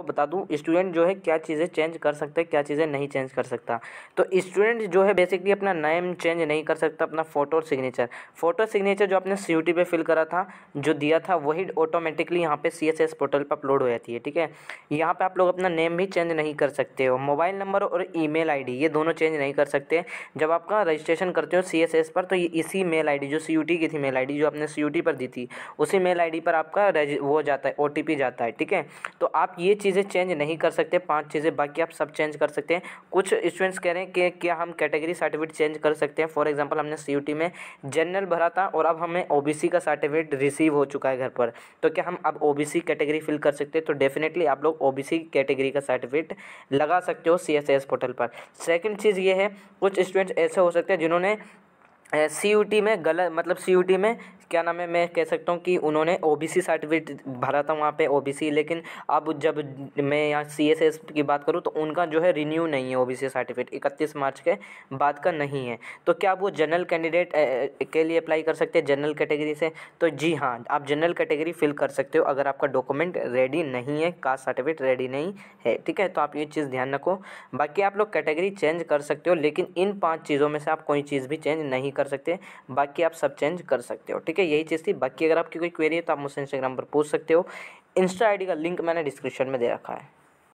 आपको बता दूं स्टूडेंट जो है क्या चीज़ें चेंज कर सकते हैं क्या चीज़ें नहीं चेंज कर सकता तो स्टूडेंट जो है बेसिकली अपना नेम चेंज नहीं कर सकता अपना फ़ोटो और सिग्नेचर फ़ोटो सिग्नेचर जो आपने सी पे फिल करा था जो दिया था वही ऑटोमेटिकली यहाँ पे सी पोर्टल पर अपलोड हो जाती है ठीक है यहाँ पर आप लोग अपना नेम भी चेंज नहीं कर सकते हो मोबाइल नंबर और ई मेल ये दोनों चेंज नहीं कर सकते जब आपका रजिस्ट्रेशन करते हो सी पर तो इसी मेल आई जो सी की थी मेल आई जो आपने सी पर दी थी उसी मेल आई पर आपका वो जाता है ओ जाता है ठीक है तो आप ये चीज़ चीज़ें चेंज नहीं कर सकते पाँच चीज़ें बाकी आप सब चेंज कर सकते हैं कुछ स्टूडेंट्स कह रहे हैं कि क्या हम कैटेगरी सर्टिफिकेट चेंज कर सकते हैं फॉर एग्जांपल हमने सी में जनरल भरा था और अब हमें ओ का सर्टिफिकेट रिसीव हो चुका है घर पर तो क्या हम अब ओ कैटेगरी फिल कर सकते हैं तो डेफिनेटली आप लोग ओ कैटेगरी का सर्टिफिकेट लगा सकते हो सी पोर्टल पर सेकेंड चीज़ ये है कुछ स्टूडेंट्स ऐसे हो सकते हैं जिन्होंने सी यू टी में गलत मतलब सी यू टी में क्या नाम है मैं कह सकता हूँ कि उन्होंने ओ बी सी सर्टिफिकेट भरा था वहाँ पे ओ बी सी लेकिन अब जब मैं यहाँ सी एस एस की बात करूँ तो उनका जो है रिन्यू नहीं है ओ बी सी सर्टिफिकेट इकतीस मार्च के बाद का नहीं है तो क्या वो जनरल कैंडिडेट के लिए अप्लाई कर सकते हैं जनरल कैटेगरी से तो जी हाँ आप जनरल कैटेगरी फिल कर सकते हो अगर आपका डॉक्यूमेंट रेडी नहीं है कास्ट सर्टिफिकेट रेडी नहीं है ठीक है तो आप ये चीज़ ध्यान रखो बाकी आप लोग कैटेगरी चेंज कर सकते हो लेकिन इन पाँच चीज़ों में से आप कोई चीज़ भी चेंज नहीं कर कर सकते हैं बाकी आप सब चेंज कर सकते हो ठीक है यही चीज़ थी बाकी अगर आपकी कोई क्वेरी है तो आप मुझसे इंस्टाग्राम पर पूछ सकते हो इंस्टा आईडी का लिंक मैंने डिस्क्रिप्शन में दे रखा है